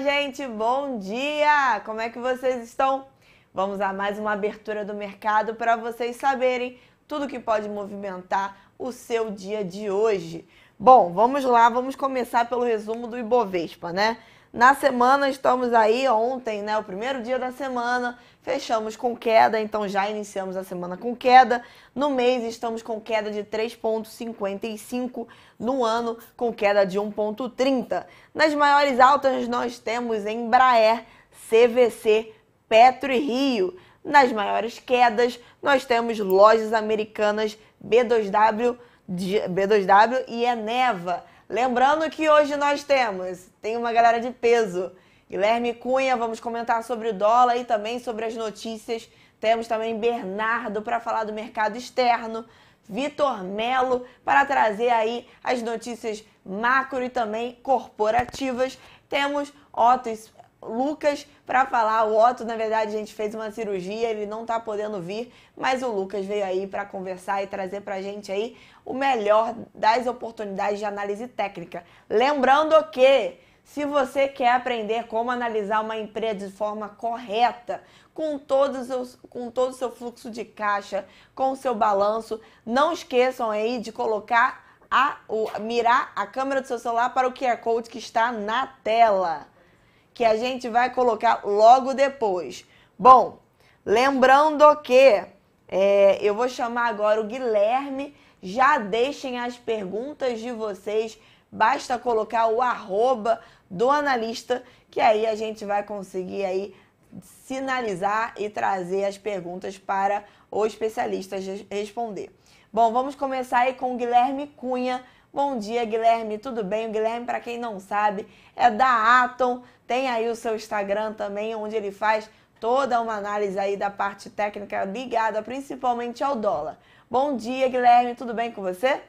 gente, bom dia! Como é que vocês estão? Vamos a mais uma abertura do mercado para vocês saberem tudo que pode movimentar o seu dia de hoje. Bom, vamos lá, vamos começar pelo resumo do Ibovespa, né? Na semana estamos aí ontem, né, o primeiro dia da semana, Fechamos com queda, então já iniciamos a semana com queda. No mês estamos com queda de 3,55, no ano com queda de 1,30. Nas maiores altas nós temos Embraer, CVC, Petro e Rio. Nas maiores quedas nós temos lojas americanas B2W, B2W e Eneva. Lembrando que hoje nós temos, tem uma galera de peso. Guilherme Cunha, vamos comentar sobre o dólar e também sobre as notícias. Temos também Bernardo para falar do mercado externo, Vitor Melo para trazer aí as notícias macro e também corporativas. Temos Otto Lucas para falar. O Otto, na verdade, a gente fez uma cirurgia, ele não está podendo vir, mas o Lucas veio aí para conversar e trazer para a gente aí o melhor das oportunidades de análise técnica. Lembrando que se você quer aprender como analisar uma empresa de forma correta, com, todos os, com todo o seu fluxo de caixa, com o seu balanço, não esqueçam aí de colocar a, o, mirar a câmera do seu celular para o QR Code que está na tela, que a gente vai colocar logo depois. Bom, lembrando que é, eu vou chamar agora o Guilherme. Já deixem as perguntas de vocês basta colocar o arroba do analista, que aí a gente vai conseguir aí sinalizar e trazer as perguntas para o especialista responder. Bom, vamos começar aí com o Guilherme Cunha. Bom dia, Guilherme, tudo bem? O Guilherme, para quem não sabe, é da Atom, tem aí o seu Instagram também, onde ele faz toda uma análise aí da parte técnica ligada principalmente ao dólar. Bom dia, Guilherme, tudo bem com você?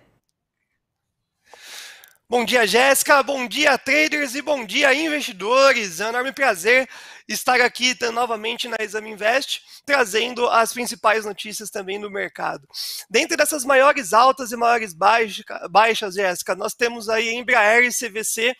Bom dia, Jéssica. Bom dia, traders e bom dia, investidores. É um enorme prazer estar aqui novamente na Exame Invest, trazendo as principais notícias também do mercado. Dentre dessas maiores altas e maiores baixas, Jéssica, nós temos aí Embraer e CVC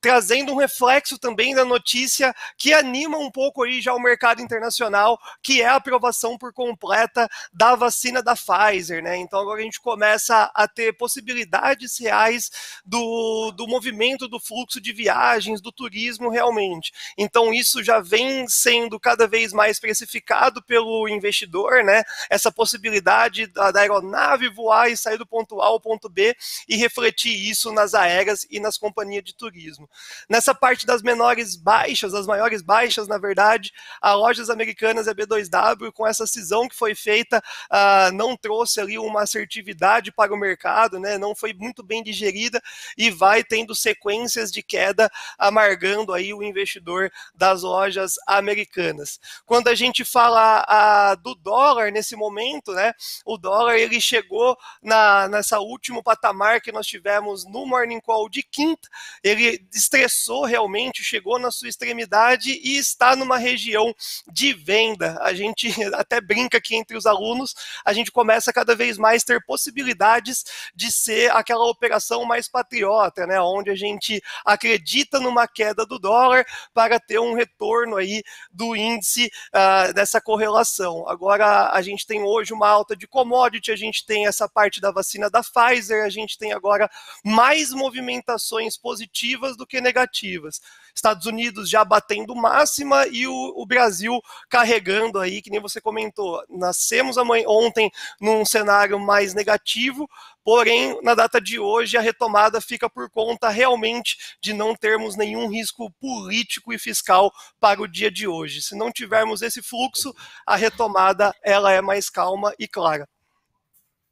trazendo um reflexo também da notícia que anima um pouco aí já o mercado internacional, que é a aprovação por completa da vacina da Pfizer, né? Então agora a gente começa a ter possibilidades reais do, do movimento do fluxo de viagens, do turismo realmente. Então isso já vem sendo cada vez mais precificado pelo investidor, né? Essa possibilidade da, da aeronave voar e sair do ponto A ao ponto B e refletir isso nas aéreas e nas companhias de turismo. Nessa parte das menores baixas, das maiores baixas, na verdade, a Lojas Americanas e a B2W, com essa cisão que foi feita, uh, não trouxe ali uma assertividade para o mercado, né? não foi muito bem digerida e vai tendo sequências de queda amargando aí o investidor das lojas americanas. Quando a gente fala ah, do dólar nesse momento, né, o dólar ele chegou na, nessa último patamar que nós tivemos no Morning Call de quinta, ele estressou realmente, chegou na sua extremidade e está numa região de venda. A gente até brinca aqui entre os alunos, a gente começa cada vez mais ter possibilidades de ser aquela operação mais patriota, né? Onde a gente acredita numa queda do dólar para ter um retorno aí do índice uh, dessa correlação. Agora a gente tem hoje uma alta de commodity, a gente tem essa parte da vacina da Pfizer, a gente tem agora mais movimentações positivas do que negativas. Estados Unidos já batendo máxima e o, o Brasil carregando aí, que nem você comentou. Nascemos amanhã, ontem num cenário mais negativo, Porém, na data de hoje, a retomada fica por conta realmente de não termos nenhum risco político e fiscal para o dia de hoje. Se não tivermos esse fluxo, a retomada ela é mais calma e clara.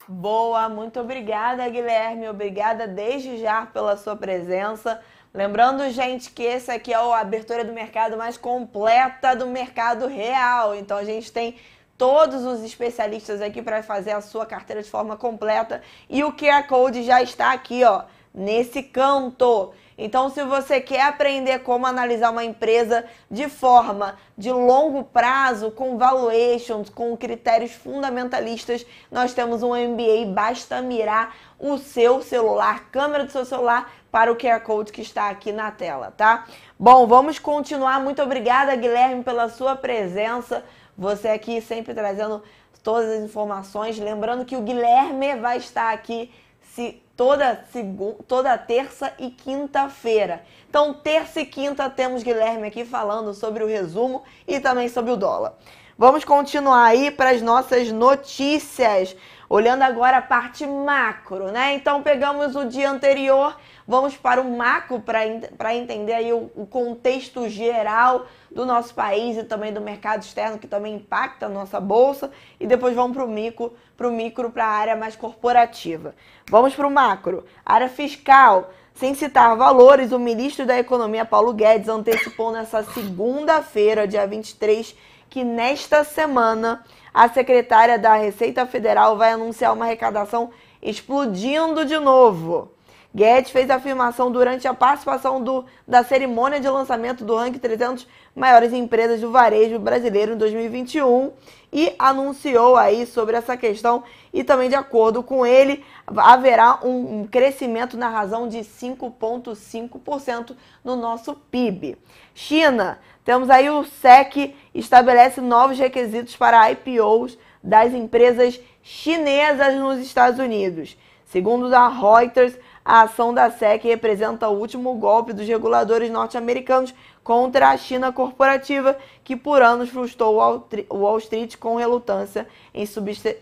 Boa, muito obrigada, Guilherme. Obrigada desde já pela sua presença. Lembrando, gente, que esse aqui é a abertura do mercado mais completa do mercado real. Então a gente tem todos os especialistas aqui para fazer a sua carteira de forma completa e o QR Code já está aqui, ó, nesse canto. Então, se você quer aprender como analisar uma empresa de forma de longo prazo, com valuations, com critérios fundamentalistas, nós temos um MBA. Basta mirar o seu celular, câmera do seu celular, para o QR Code que está aqui na tela, tá? Bom, vamos continuar. Muito obrigada, Guilherme, pela sua presença. Você aqui sempre trazendo todas as informações. Lembrando que o Guilherme vai estar aqui se toda, segunda, toda terça e quinta-feira. Então, terça e quinta temos Guilherme aqui falando sobre o resumo e também sobre o dólar. Vamos continuar aí para as nossas notícias, olhando agora a parte macro, né? Então, pegamos o dia anterior, Vamos para o macro para entender aí o, o, contexto geral do nosso país e também do mercado externo que também impacta a nossa bolsa e depois vamos para o micro, para o micro para a área mais corporativa. Vamos para o macro, área fiscal. Sem citar valores, o ministro da Economia Paulo Guedes antecipou nessa segunda-feira, dia 23, que nesta semana a secretária da Receita Federal vai anunciar uma arrecadação explodindo de novo. Guedes fez a afirmação durante a participação do, da cerimônia de lançamento do ranking 300 maiores empresas do varejo brasileiro em 2021 e anunciou aí sobre essa questão e também de acordo com ele haverá um, um crescimento na razão de 5.5% no nosso PIB. China, temos aí o SEC estabelece novos requisitos para IPOs das empresas chinesas nos Estados Unidos. Segundo a Reuters, a ação da SEC representa o último golpe dos reguladores norte-americanos contra a China corporativa, que por anos frustrou o Wall Street com relutância em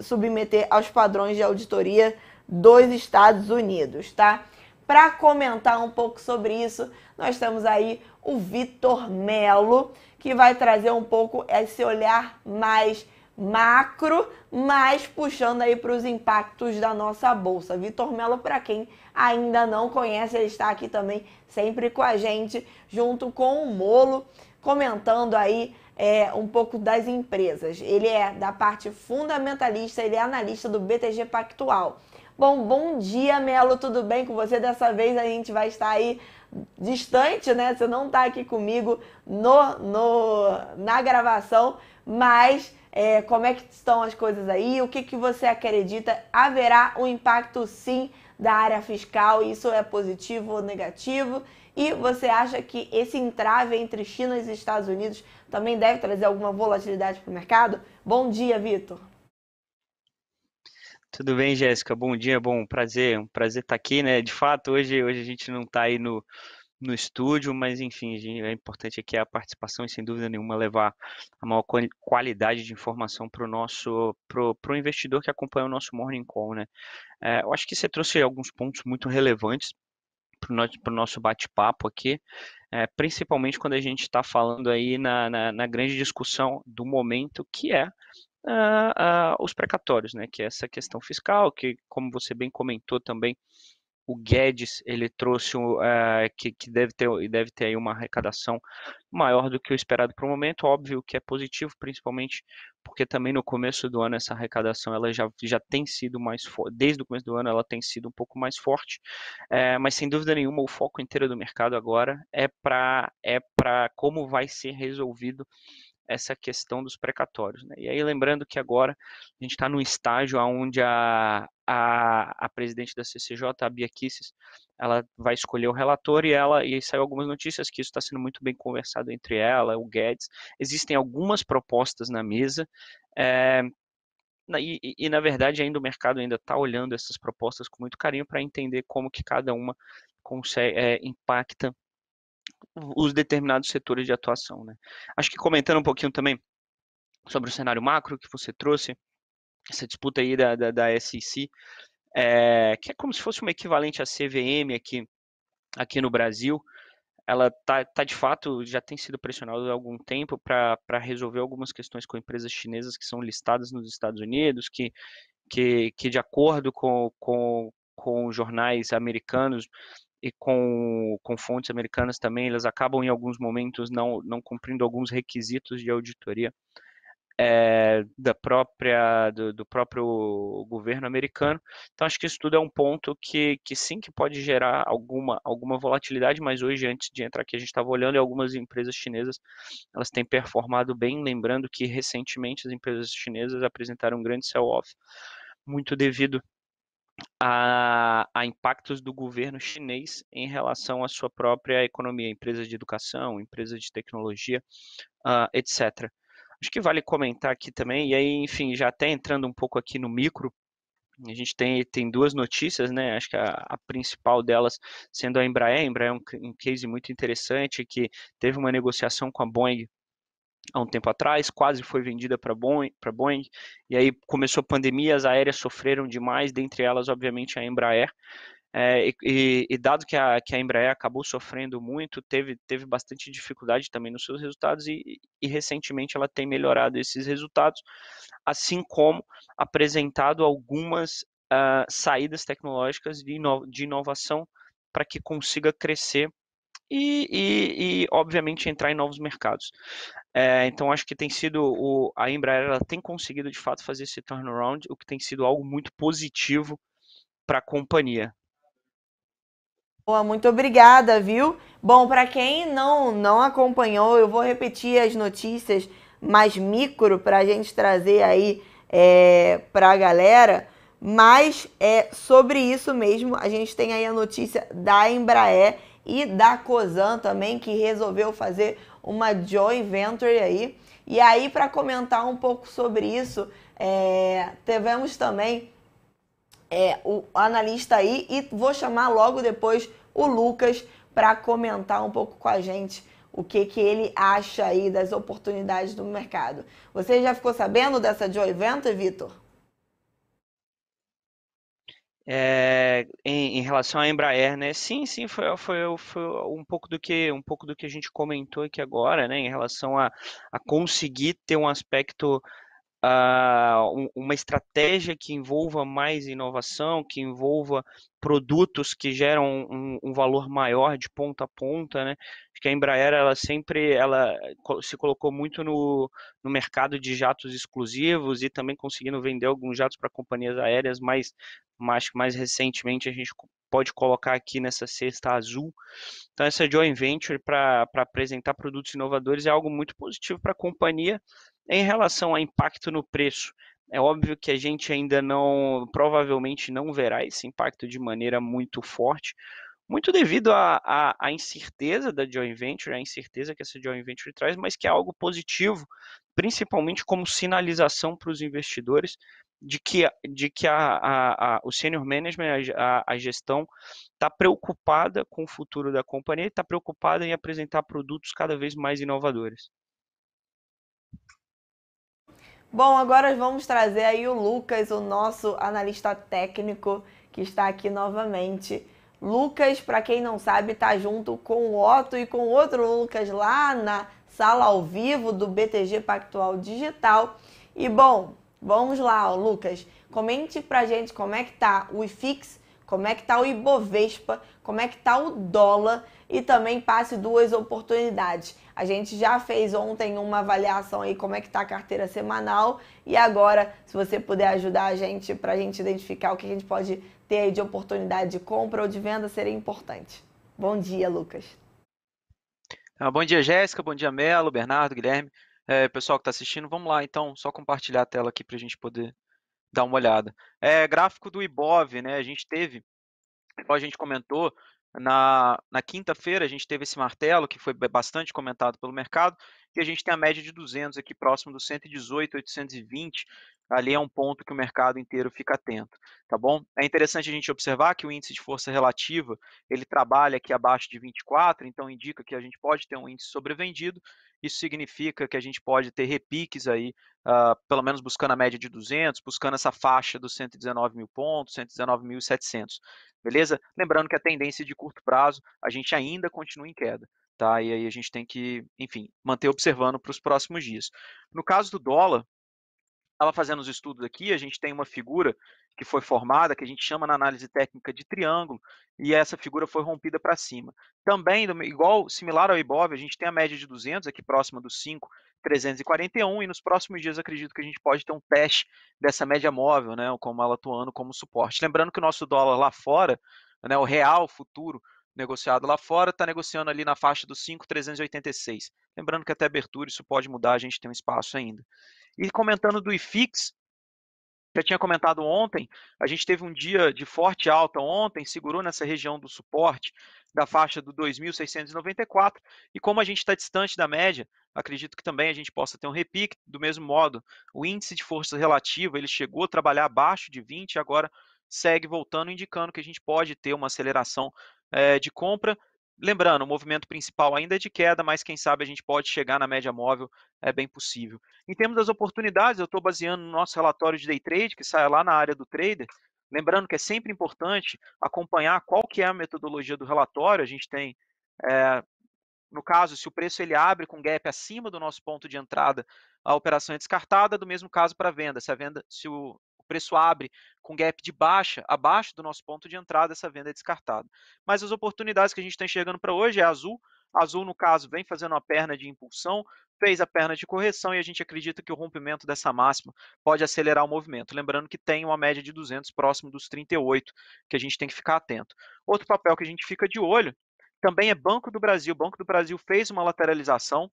submeter aos padrões de auditoria dos Estados Unidos, tá? Para comentar um pouco sobre isso, nós temos aí o Vitor Melo, que vai trazer um pouco esse olhar mais macro, mas puxando aí para os impactos da nossa bolsa. Vitor Melo, para quem ainda não conhece, ele está aqui também sempre com a gente, junto com o Molo, comentando aí é, um pouco das empresas. Ele é da parte fundamentalista, ele é analista do BTG Pactual. Bom, bom dia, Melo, tudo bem com você? Dessa vez a gente vai estar aí distante, né? Você não está aqui comigo no, no, na gravação, mas é, como é que estão as coisas aí? O que, que você acredita? Haverá um impacto, sim, da área fiscal, isso é positivo ou negativo? E você acha que esse entrave entre China e Estados Unidos também deve trazer alguma volatilidade para o mercado? Bom dia, Vitor. Tudo bem, Jéssica? Bom dia, bom prazer, um prazer estar aqui, né? De fato, hoje, hoje a gente não está aí no, no estúdio, mas enfim, é importante aqui a participação e sem dúvida nenhuma levar a maior qualidade de informação para o nosso, para o investidor que acompanha o nosso Morning Call, né? É, eu acho que você trouxe alguns pontos muito relevantes para o nosso, nosso bate-papo aqui, é, principalmente quando a gente está falando aí na, na, na grande discussão do momento, que é Uh, uh, os precatórios, né? Que é essa questão fiscal, que como você bem comentou também, o Guedes ele trouxe uh, que, que, deve ter deve ter aí uma arrecadação maior do que o esperado para o momento óbvio que é positivo principalmente porque também no começo do ano essa arrecadação ela já, já tem sido mais forte desde o começo do ano ela tem sido um pouco mais forte eh, mas sem dúvida nenhuma o foco inteiro do mercado agora é para é para como vai ser resolvido essa questão dos precatórios. Né? E aí, lembrando que agora a gente está num estágio onde a, a, a presidente da CCJ, a Bia Kisses, ela vai escolher o relator e ela e saiu algumas notícias que isso está sendo muito bem conversado entre ela, o Guedes. Existem algumas propostas na mesa. É, e, e, e, na verdade ainda o mercado ainda está olhando essas propostas com muito carinho para entender como que cada uma consegue, é, impacta os determinados setores de atuação. Né? Acho que comentando um pouquinho também sobre o cenário macro que você trouxe, essa disputa aí da, da, da SEC, é, eh, que é como se fosse uma equivalente à CVM aqui, aqui no Brasil. Ela tá, tá de fato, já tem sido pressionada há algum tempo para resolver algumas questões com empresas chinesas que são listadas nos Estados Unidos, que, que, que de acordo com, com, com jornais americanos e com, com fontes americanas também, elas acabam em alguns momentos não, não cumprindo alguns requisitos de auditoria é, da própria do, do, próprio governo americano. Então acho que isso tudo é um ponto que, que sim que pode gerar alguma, alguma volatilidade, mas hoje antes de entrar aqui a gente estava olhando e algumas empresas chinesas elas têm performado bem, lembrando que recentemente as empresas chinesas apresentaram um grande sell-off muito devido a, a, impactos do governo chinês em relação à sua própria economia, empresas de educação, empresas de tecnologia, uh, ah, etc. Acho que vale comentar aqui também, e aí, enfim, já até entrando um pouco aqui no micro, a gente tem, tem duas notícias, né? Acho que a, a principal delas sendo a Embraer. A Embraer é um, um case muito interessante que teve uma negociação com a Boeing há um tempo atrás, quase foi vendida para Boeing, pra Boeing, e aí começou a pandemia, as aéreas sofreram demais, dentre elas, obviamente, a Embraer. É, e, e, dado que a, que a Embraer acabou sofrendo muito, teve, teve bastante dificuldade também nos seus resultados e, e recentemente ela tem melhorado esses resultados, assim como apresentado algumas uh, saídas tecnológicas de, ino de inovação para que consiga crescer e, e, obviamente, entrar em novos mercados. É, então, acho que tem sido, o, a Embraer ela tem conseguido de fato fazer esse turnaround, o que tem sido algo muito positivo para a companhia. Boa, muito obrigada, viu? Bom, para quem não não acompanhou, eu vou repetir as notícias mais micro para a gente trazer aí é, para a galera. Mas é sobre isso mesmo. A gente tem aí a notícia da Embraer e da Cosan também que resolveu fazer uma joint venture aí. E aí para comentar um pouco sobre isso, é, tivemos também é, o analista aí e vou chamar logo depois o Lucas para comentar um pouco com a gente o que, que ele acha aí das oportunidades do mercado. Você já ficou sabendo dessa Joy Venture, Vitor? É, em, em, relação à Embraer, né? Sim, sim, foi, foi, foi, um pouco do que um pouco do que a gente comentou aqui agora, né? Em relação a, a conseguir ter um aspecto uh, uma estratégia que envolva mais inovação, que envolva produtos que geram um, um, valor maior de ponta a ponta, né? Acho que a Embraer ela sempre ela se colocou muito no, no mercado de jatos exclusivos e também conseguindo vender alguns jatos para companhias aéreas, mas, mas mais recentemente a gente pode colocar aqui nessa cesta azul. Então, essa joint venture para apresentar produtos inovadores é algo muito positivo para a companhia em relação a impacto no preço, é óbvio que a gente ainda não, provavelmente não verá esse impacto de maneira muito forte, muito devido à incerteza da joint venture, a incerteza que essa joint venture traz, mas que é algo positivo, principalmente como sinalização para os investidores de que, de que a, a, a o senior management, a, a gestão, está preocupada com o futuro da companhia e está preocupada em apresentar produtos cada vez mais inovadores. Bom, agora vamos trazer aí o Lucas, o nosso analista técnico, que está aqui novamente. Lucas, para quem não sabe, está junto com o Otto e com outro Lucas lá na sala ao vivo do BTG Pactual Digital. E bom, vamos lá, Lucas, comente para gente como é que tá o IFIX, como é que tá o Ibovespa, como é que tá o dólar e também passe duas oportunidades. A gente já fez ontem uma avaliação aí como é que tá a carteira semanal e agora, se você puder ajudar a gente para a gente identificar o que a gente pode ter aí de oportunidade de compra ou de venda, seria importante. Bom dia, Lucas. Ah, bom dia, Jéssica. Bom dia, Melo, Bernardo, Guilherme. É, pessoal que está assistindo, vamos lá então, só compartilhar a tela aqui para a gente poder dar uma olhada. É, gráfico do IBOV, né? A gente teve Igual a gente comentou, na, na quinta-feira a gente teve esse martelo, que foi bastante comentado pelo mercado, e a gente tem a média de 200 aqui próximo dos 118, 820. Ali é um ponto que o mercado inteiro fica atento, tá bom? É interessante a gente observar que o índice de força relativa, ele trabalha aqui abaixo de 24, então indica que a gente pode ter um índice sobrevendido, isso significa que a gente pode ter repiques aí, uh, pelo menos buscando a média de 200, buscando essa faixa dos 119 mil pontos, 119.700, beleza? Lembrando que a tendência de curto prazo, a gente ainda continua em queda. Tá? E aí a gente tem que, enfim, manter observando para os próximos dias. No caso do dólar, estava fazendo os estudos aqui, a gente tem uma figura que foi formada, que a gente chama na análise técnica de triângulo, e essa figura foi rompida para cima. Também, igual, similar ao IBOV, a gente tem a média de 200, aqui próxima dos 5, 341, e nos próximos dias acredito que a gente pode ter um teste dessa média móvel, né, como ela atuando como suporte. Lembrando que o nosso dólar lá fora, né, o real futuro, negociado lá fora, está negociando ali na faixa dos 5,386. Lembrando que até abertura isso pode mudar, a gente tem um espaço ainda. E comentando do IFIX, já tinha comentado ontem, a gente teve um dia de forte alta ontem, segurou nessa região do suporte da faixa do 2.694, e como a gente está distante da média, acredito que também a gente possa ter um repique, do mesmo modo, o índice de força relativa, ele chegou a trabalhar abaixo de 20, agora segue voltando, indicando que a gente pode ter uma aceleração é, de compra, Lembrando, o movimento principal ainda é de queda, mas quem sabe a gente pode chegar na média móvel, é bem possível. Em termos das oportunidades, eu estou baseando no nosso relatório de day trade, que sai lá na área do trader. Lembrando que é sempre importante acompanhar qual que é a metodologia do relatório. A gente tem, é, no caso, se o preço ele abre com gap acima do nosso ponto de entrada, a operação é descartada, do mesmo caso para venda. Se a venda, se o, preço abre com gap de baixa, abaixo do nosso ponto de entrada, essa venda é descartada. Mas as oportunidades que a gente está enxergando para hoje é azul. Azul, no caso, vem fazendo uma perna de impulsão, fez a perna de correção e a gente acredita que o rompimento dessa máxima pode acelerar o movimento. Lembrando que tem uma média de 200 próximo dos 38, que a gente tem que ficar atento. Outro papel que a gente fica de olho também é Banco do Brasil. O Banco do Brasil fez uma lateralização,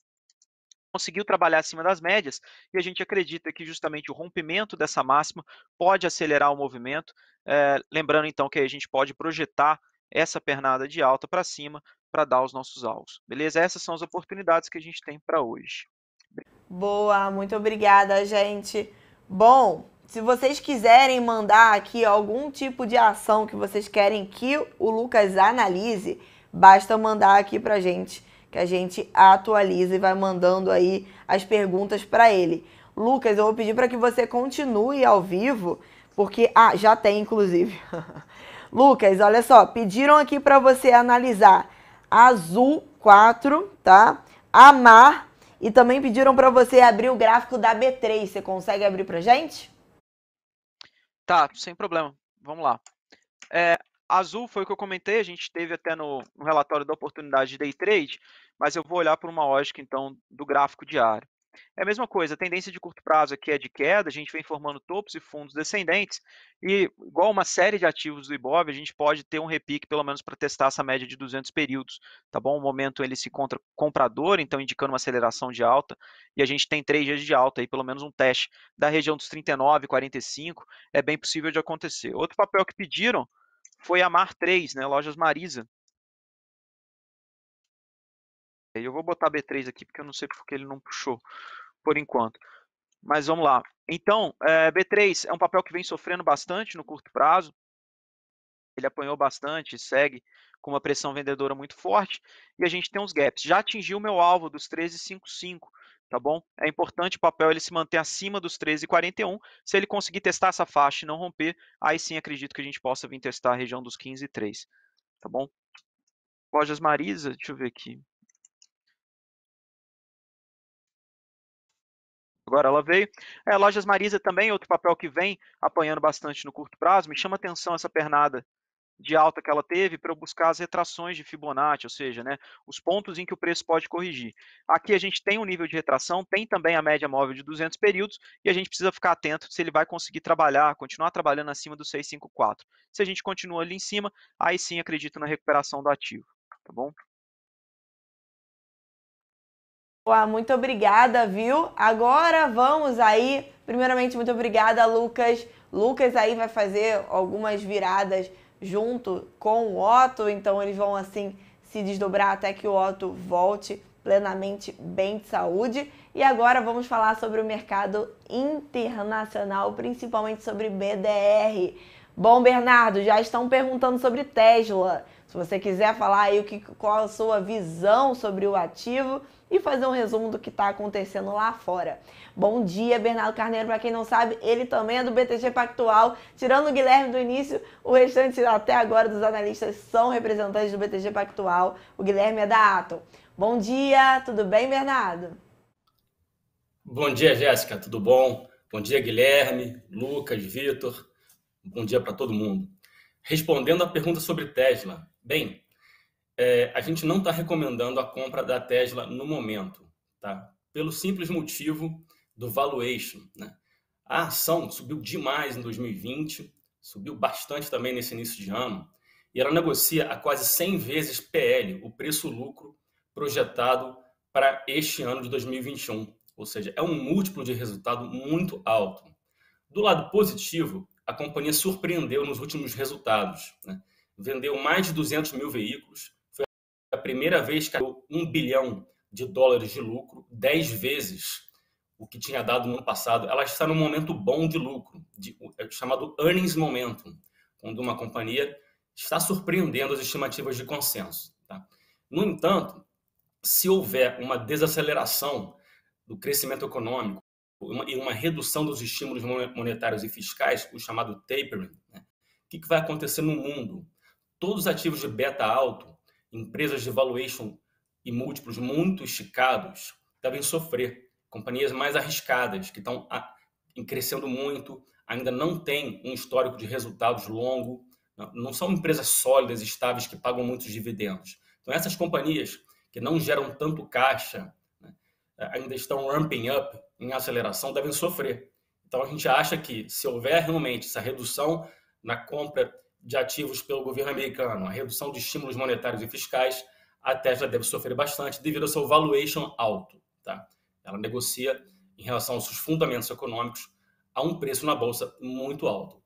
conseguiu trabalhar acima das médias e a gente acredita que justamente o rompimento dessa máxima pode acelerar o movimento. É, lembrando então que a gente pode projetar essa pernada de alta para cima para dar os nossos alvos. Beleza? Essas são as oportunidades que a gente tem para hoje. Boa, muito obrigada, gente. Bom, se vocês quiserem mandar aqui algum tipo de ação que vocês querem que o Lucas analise, basta mandar aqui a gente que a gente atualiza e vai mandando aí as perguntas para ele. Lucas, eu vou pedir para que você continue ao vivo, porque ah, já tem inclusive. Lucas, olha só, pediram aqui para você analisar azul 4, tá? Amar e também pediram para você abrir o gráfico da B3. Você consegue abrir para gente? Tá, sem problema. Vamos lá. É, azul foi o que eu comentei, a gente teve até no, no relatório da oportunidade de day trade, mas eu vou olhar por uma lógica, então, do gráfico diário. É a mesma coisa, a tendência de curto prazo aqui é de queda, a gente vem formando topos e fundos descendentes, e igual uma série de ativos do Ibov, a gente pode ter um repique pelo menos para testar essa média de 200 períodos, tá bom? O momento ele se encontra comprador, então indicando uma aceleração de alta, e a gente tem três dias de alta aí, pelo menos um teste da região dos 39, 45, é bem possível de acontecer. Outro papel que pediram foi a Mar 3, né, Lojas Marisa, eu vou botar B3 aqui porque eu não sei porque ele não puxou por enquanto. Mas vamos lá. Então, é, eh, B3 é um papel que vem sofrendo bastante no curto prazo. Ele apanhou bastante, segue com uma pressão vendedora muito forte. E a gente tem uns gaps. Já atingiu o meu alvo dos 13,55 tá bom? É importante o papel ele se manter acima dos 13,41. Se ele conseguir testar essa faixa e não romper, aí sim acredito que a gente possa vir testar a região dos 15,3, tá bom? Lojas Marisa, deixa eu ver aqui. Agora ela veio. É, Lojas Marisa também, outro papel que vem apanhando bastante no curto prazo. Me chama atenção essa pernada de alta que ela teve para eu buscar as retrações de Fibonacci, ou seja, né, os pontos em que o preço pode corrigir. Aqui a gente tem um nível de retração, tem também a média móvel de 200 períodos e a gente precisa ficar atento se ele vai conseguir trabalhar, continuar trabalhando acima do 654. Se a gente continua ali em cima, aí sim acredito na recuperação do ativo, tá bom? Boa, muito obrigada, viu? Agora vamos aí. Primeiramente, muito obrigada, Lucas. Lucas aí vai fazer algumas viradas junto com o Otto, então eles vão assim se desdobrar até que o Otto volte plenamente bem de saúde. E agora vamos falar sobre o mercado internacional, principalmente sobre BDR. Bom, Bernardo, já estão perguntando sobre Tesla. Se você quiser falar aí o que, qual a sua visão sobre o ativo, e fazer um resumo do que está acontecendo lá fora. Bom dia, Bernardo Carneiro. Para quem não sabe, ele também é do BTG Pactual. Tirando o Guilherme do início, o restante até agora dos analistas são representantes do BTG Pactual. O Guilherme é da Atom. Bom dia, tudo bem, Bernardo? Bom dia, Jéssica, tudo bom? Bom dia, Guilherme, Lucas, Vitor. Bom dia para todo mundo. Respondendo à pergunta sobre Tesla. Bem, é, a gente não está recomendando a compra da Tesla no momento, tá? Pelo simples motivo do valuation, né? A ação subiu demais em 2020, subiu bastante também nesse início de ano, e ela negocia a quase 100 vezes PL, o preço-lucro projetado para este ano de 2021. Ou seja, é um múltiplo de resultado muito alto. Do lado positivo, a companhia surpreendeu nos últimos resultados. Né? Vendeu mais de 200 mil veículos, a primeira vez caiu um bilhão de dólares de lucro, 10 vezes o que tinha dado no ano passado. Ela está num momento bom de lucro, de, é chamado earnings momentum, quando uma companhia está surpreendendo as estimativas de consenso. Tá? No entanto, se houver uma desaceleração do crescimento econômico uma, e uma redução dos estímulos monetários e fiscais, o chamado tapering, né? o que, que vai acontecer no mundo? Todos os ativos de beta alto Empresas de valuation e múltiplos muito esticados devem sofrer. Companhias mais arriscadas, que estão crescendo muito, ainda não têm um histórico de resultados longo, não são empresas sólidas, estáveis, que pagam muitos dividendos. Então, essas companhias que não geram tanto caixa, né, ainda estão ramping up em aceleração, devem sofrer. Então, a gente acha que se houver realmente essa redução na compra de ativos pelo governo americano, a redução de estímulos monetários e fiscais, a Tesla deve sofrer bastante devido ao seu valuation alto. Tá? Ela negocia, em relação aos seus fundamentos econômicos, a um preço na bolsa muito alto.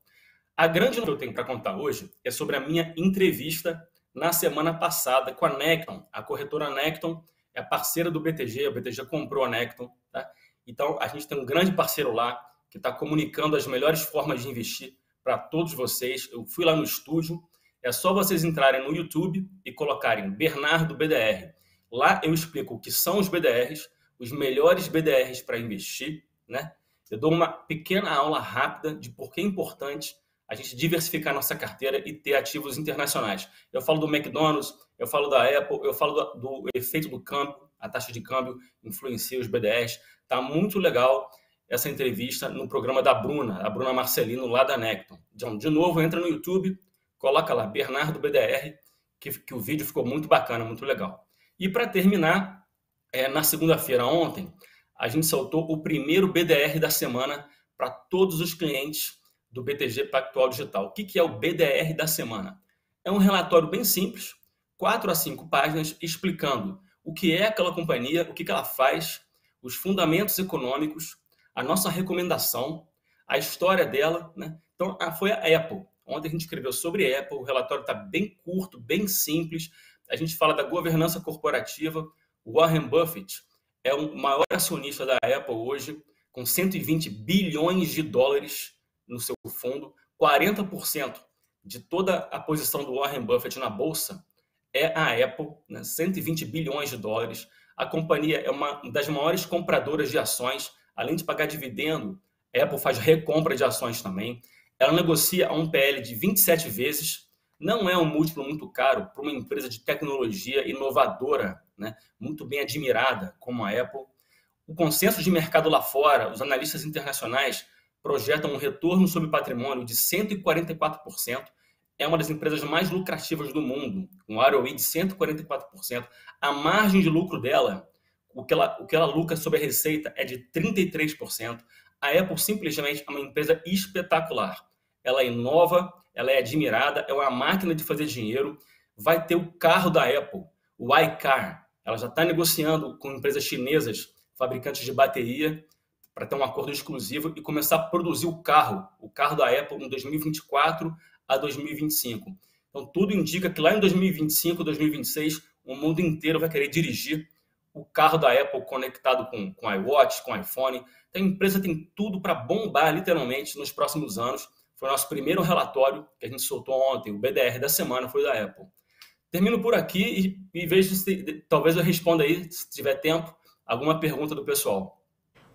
A grande que eu tenho para contar hoje é sobre a minha entrevista na semana passada com a Necton. A corretora Necton é parceira do BTG, o BTG comprou a Necton. Tá? Então, a gente tem um grande parceiro lá que está comunicando as melhores formas de investir para todos vocês. Eu fui lá no estúdio, é só vocês entrarem no YouTube e colocarem Bernardo BDR. Lá eu explico o que são os BDRs, os melhores BDRs para investir, né? Eu dou uma pequena aula rápida de por que é importante a gente diversificar nossa carteira e ter ativos internacionais. Eu falo do McDonald's, eu falo da Apple, eu falo do, do efeito do câmbio, a taxa de câmbio influencia os BDRs. Tá muito legal essa entrevista no programa da Bruna, a Bruna Marcelino, lá da Necton. Então, de novo, entra no YouTube, coloca lá Bernardo BDR, que, que o vídeo ficou muito bacana, muito legal. E para terminar, é, na segunda-feira ontem, a gente soltou o primeiro BDR da semana para todos os clientes do BTG Pactual Digital. O que, que é o BDR da semana? É um relatório bem simples, quatro a cinco páginas, explicando o que é aquela companhia, o que, que ela faz, os fundamentos econômicos, a nossa recomendação, a história dela. Né? Então, ah, foi a Apple. Ontem a gente escreveu sobre a Apple, o relatório está bem curto, bem simples. A gente fala da governança corporativa. Warren Buffett é o maior acionista da Apple hoje, com 120 bilhões de dólares no seu fundo. 40% de toda a posição do Warren Buffett na bolsa é a Apple, né? 120 bilhões de dólares. A companhia é uma das maiores compradoras de ações além de pagar dividendo, a Apple faz recompra de ações também. Ela negocia a um PL de 27 vezes. Não é um múltiplo muito caro para uma empresa de tecnologia inovadora, né? muito bem admirada como a Apple. O consenso de mercado lá fora, os analistas internacionais projetam um retorno sobre patrimônio de 144%. É uma das empresas mais lucrativas do mundo, um ROI de 144%. A margem de lucro dela o que ela, o que ela lucra sobre a receita é de 33%. A Apple simplesmente é uma empresa espetacular. Ela é inova, ela é admirada, é uma máquina de fazer dinheiro. Vai ter o carro da Apple, o iCar. Ela já está negociando com empresas chinesas, fabricantes de bateria, para ter um acordo exclusivo e começar a produzir o carro, o carro da Apple, em 2024 a 2025. Então, tudo indica que lá em 2025, 2026, o mundo inteiro vai querer dirigir o carro da Apple conectado com, com iWatch, com iPhone. Então, a empresa tem tudo para bombar, literalmente, nos próximos anos. Foi o nosso primeiro relatório que a gente soltou ontem, o BDR da semana foi da Apple. Termino por aqui e, e vejo se talvez eu responda aí, se tiver tempo, alguma pergunta do pessoal.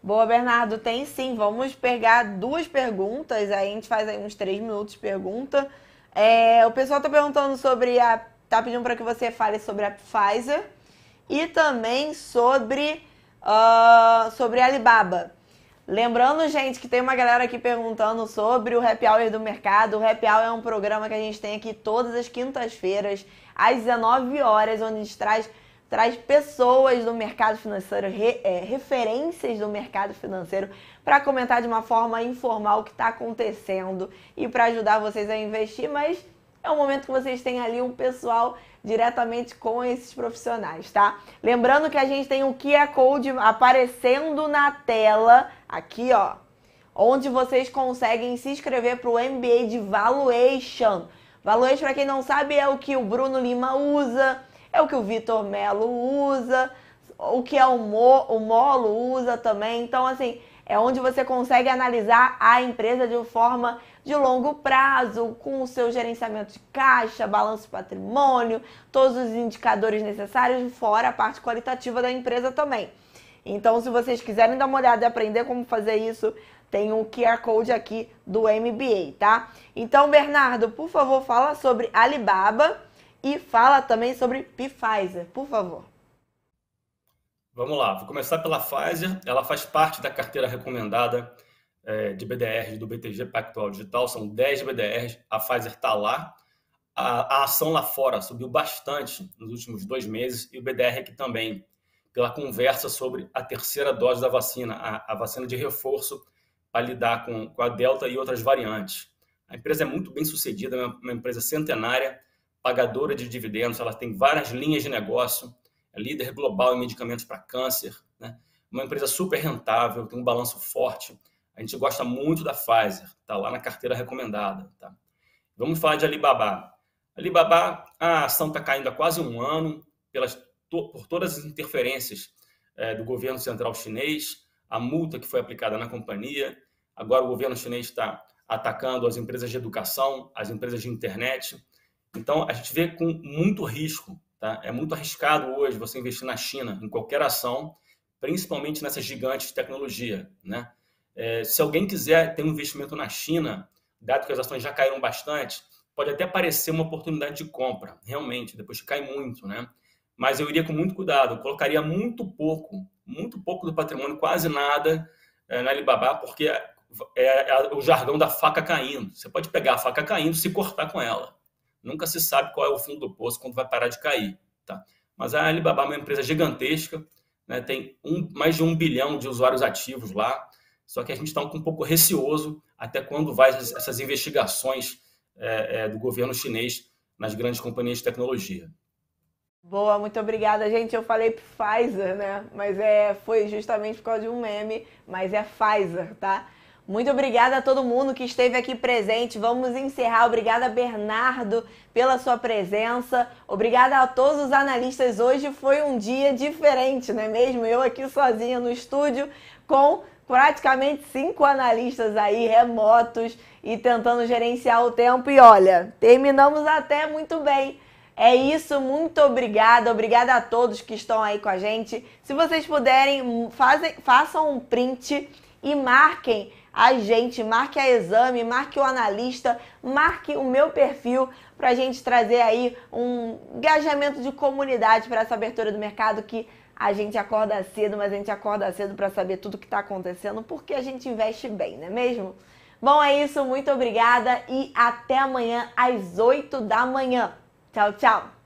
Boa, Bernardo, tem sim. Vamos pegar duas perguntas, aí a gente faz aí uns três minutos de pergunta. É, o pessoal está perguntando sobre a. tá pedindo para que você fale sobre a Pfizer e também sobre, uh, sobre Alibaba. Lembrando, gente, que tem uma galera aqui perguntando sobre o Happy Hour do Mercado. O Happy Hour é um programa que a gente tem aqui todas as quintas-feiras, às 19 horas, onde a gente traz, traz pessoas do mercado financeiro, re, é, referências do mercado financeiro, para comentar de uma forma informal o que está acontecendo e para ajudar vocês a investir, mas é o momento que vocês têm ali um pessoal diretamente com esses profissionais, tá? Lembrando que a gente tem o QR Code aparecendo na tela, aqui ó, onde vocês conseguem se inscrever para o MBA de Valuation. Valuation, para quem não sabe, é o que o Bruno Lima usa, é o que o Vitor Melo usa, o que é o, Mo, o Molo usa também. Então, assim, é onde você consegue analisar a empresa de forma de longo prazo, com o seu gerenciamento de caixa, balanço patrimônio, todos os indicadores necessários, fora a parte qualitativa da empresa também. Então, se vocês quiserem dar uma olhada e aprender como fazer isso, tem um QR Code aqui do MBA, tá? Então, Bernardo, por favor, fala sobre Alibaba e fala também sobre Pfizer, por favor. Vamos lá, vou começar pela Pfizer. Ela faz parte da carteira recomendada é, de BDRs do BTG Pactual Digital, são 10 BDRs, a Pfizer está lá. A, a, ação lá fora subiu bastante nos últimos dois meses e o BDR aqui também, pela conversa sobre a terceira dose da vacina, a, a vacina de reforço para lidar com, com a Delta e outras variantes. A empresa é muito bem sucedida, é uma empresa centenária, pagadora de dividendos, ela tem várias linhas de negócio, é líder global em medicamentos para câncer, né? uma empresa super rentável, tem um balanço forte, a gente gosta muito da Pfizer, tá lá na carteira recomendada, tá? Vamos falar de Alibaba. Alibaba, a ação está caindo há quase um ano pelas, por todas as interferências é, do governo central chinês, a multa que foi aplicada na companhia. Agora o governo chinês está atacando as empresas de educação, as empresas de internet. Então a gente vê com muito risco, tá? É muito arriscado hoje você investir na China em qualquer ação, principalmente nessas gigantes de tecnologia, né? É, se alguém quiser ter um investimento na China, dado que as ações já caíram bastante, pode até parecer uma oportunidade de compra, realmente, depois que cai muito, né? Mas eu iria com muito cuidado, eu colocaria muito pouco, muito pouco do patrimônio, quase nada é, na Alibaba, porque é, é, é, o jargão da faca caindo. Você pode pegar a faca caindo e se cortar com ela. Nunca se sabe qual é o fundo do poço quando vai parar de cair, tá? Mas a Alibaba é uma empresa gigantesca, né? tem um, mais de um bilhão de usuários ativos lá, só que a gente está uhum. um pouco receoso até quando vai essas investigações é, é, do governo chinês nas grandes companhias de tecnologia. Boa, muito obrigada, gente. Eu falei Pfizer, né? Mas é, foi justamente por causa de um meme, mas é Pfizer, tá? Muito obrigada a todo mundo que esteve aqui presente. Vamos encerrar. Obrigada, Bernardo, pela sua presença. Obrigada a todos os analistas. Hoje foi um dia diferente, não é mesmo? Eu aqui sozinha no estúdio com praticamente cinco analistas aí remotos e tentando gerenciar o tempo. E olha, terminamos até muito bem. É isso, muito obrigada, obrigada a todos que estão aí com a gente. Se vocês puderem, hum, façam um print e marquem a gente, marque a exame, marque o analista, marque o meu perfil para a gente trazer aí um engajamento de comunidade para essa abertura do mercado que a gente acorda cedo, mas a gente acorda cedo para saber tudo que está acontecendo, porque a gente investe bem, não é mesmo? Bom, é isso, muito obrigada e até amanhã às 8 da manhã. Tchau, tchau!